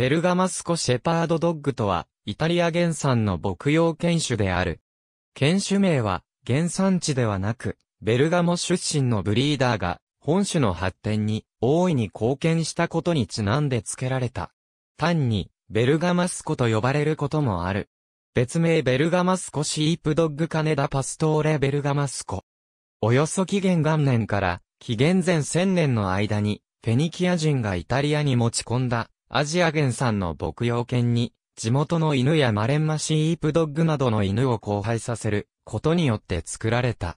ベルガマスコシェパードドッグとは、イタリア原産の牧羊犬種である。犬種名は、原産地ではなく、ベルガモ出身のブリーダーが、本種の発展に大いに貢献したことにちなんで付けられた。単に、ベルガマスコと呼ばれることもある。別名ベルガマスコシープドッグカネダパストーレベルガマスコ。およそ紀元元年から紀元前1000年の間に、フェニキア人がイタリアに持ち込んだアジア原産の牧羊犬に、地元の犬やマレンマシープドッグなどの犬を交配させることによって作られた。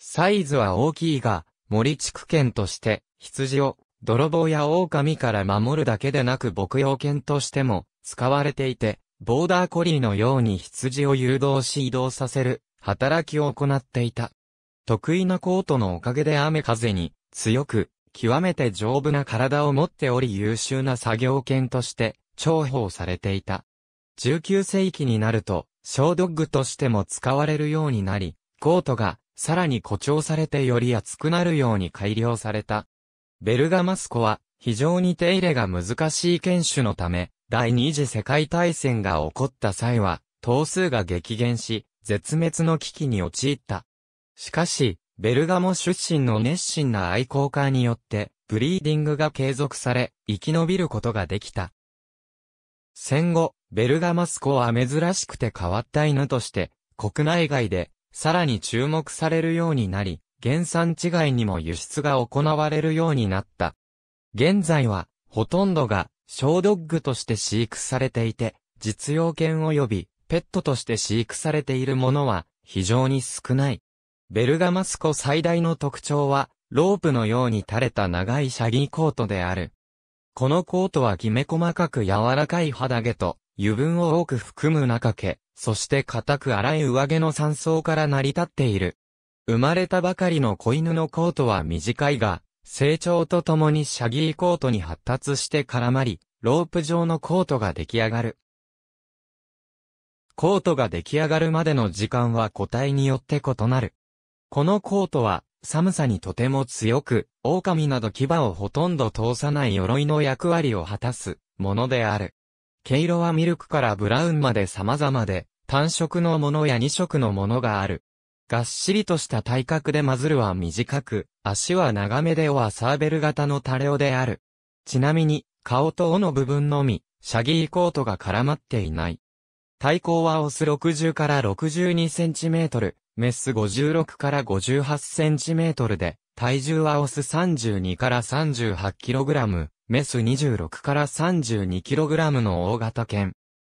サイズは大きいが、森地区犬として羊を泥棒や狼から守るだけでなく牧羊犬としても使われていて、ボーダーコリーのように羊を誘導し移動させる働きを行っていた。得意なコートのおかげで雨風に強く極めて丈夫な体を持っており優秀な作業犬として重宝されていた。19世紀になると、小ドッグとしても使われるようになり、コートがさらに誇張されてより厚くなるように改良された。ベルガマスコは非常に手入れが難しい犬種のため、第二次世界大戦が起こった際は、頭数が激減し、絶滅の危機に陥った。しかし、ベルガモ出身の熱心な愛好家によって、ブリーディングが継続され、生き延びることができた。戦後、ベルガマスコは珍しくて変わった犬として、国内外で、さらに注目されるようになり、原産地外にも輸出が行われるようになった。現在は、ほとんどが、小ドッグとして飼育されていて、実用犬及び、ペットとして飼育されているものは、非常に少ない。ベルガマスコ最大の特徴は、ロープのように垂れた長いシャギーコートである。このコートはきめ細かく柔らかい肌毛と、油分を多く含む中毛、そして固く粗い上毛の3層から成り立っている。生まれたばかりの子犬のコートは短いが、成長とともにシャギーコートに発達して絡まり、ロープ状のコートが出来上がる。コートが出来上がるまでの時間は個体によって異なる。このコートは、寒さにとても強く、狼など牙をほとんど通さない鎧の役割を果たす、ものである。毛色はミルクからブラウンまで様々で、単色のものや二色のものがある。がっしりとした体格でマズルは短く、足は長めでオアサーベル型のタレオである。ちなみに、顔と尾の部分のみ、シャギーコートが絡まっていない。体高はオス60から62センチメートル、メス56から58センチメートルで、体重はオス32から38キログラム、メス26から32キログラムの大型犬。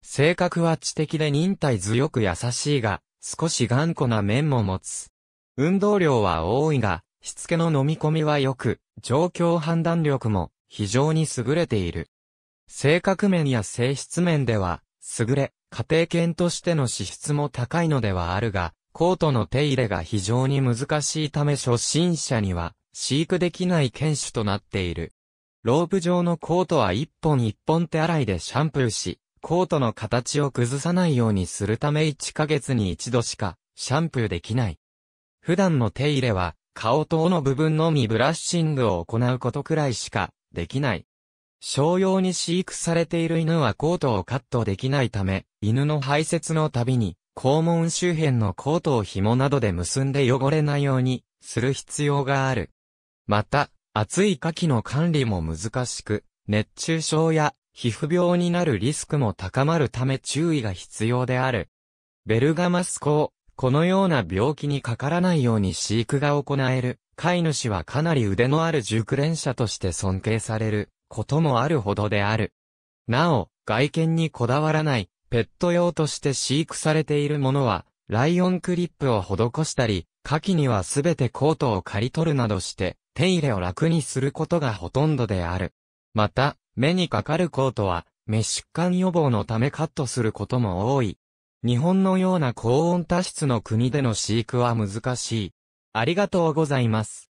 性格は知的で忍耐強く優しいが、少し頑固な面も持つ。運動量は多いが、しつけの飲み込みは良く、状況判断力も非常に優れている。性格面や性質面では、優れ、家庭犬としての資質も高いのではあるが、コートの手入れが非常に難しいため初心者には飼育できない犬種となっている。ロープ状のコートは一本一本手洗いでシャンプーし、コートの形を崩さないようにするため1ヶ月に1度しかシャンプーできない。普段の手入れは顔等の部分のみブラッシングを行うことくらいしかできない。商用に飼育されている犬はコートをカットできないため、犬の排泄のたびに肛門周辺のコートを紐などで結んで汚れないようにする必要がある。また、暑い夏季の管理も難しく、熱中症や皮膚病になるリスクも高まるため注意が必要である。ベルガマスコこのような病気にかからないように飼育が行える、飼い主はかなり腕のある熟練者として尊敬されることもあるほどである。なお、外見にこだわらない、ペット用として飼育されているものは、ライオンクリップを施したり、牡蠣にはすべてコートを刈り取るなどして、手入れを楽にすることがほとんどである。また、目にかかるコートは、目疾患予防のためカットすることも多い。日本のような高温多湿の国での飼育は難しい。ありがとうございます。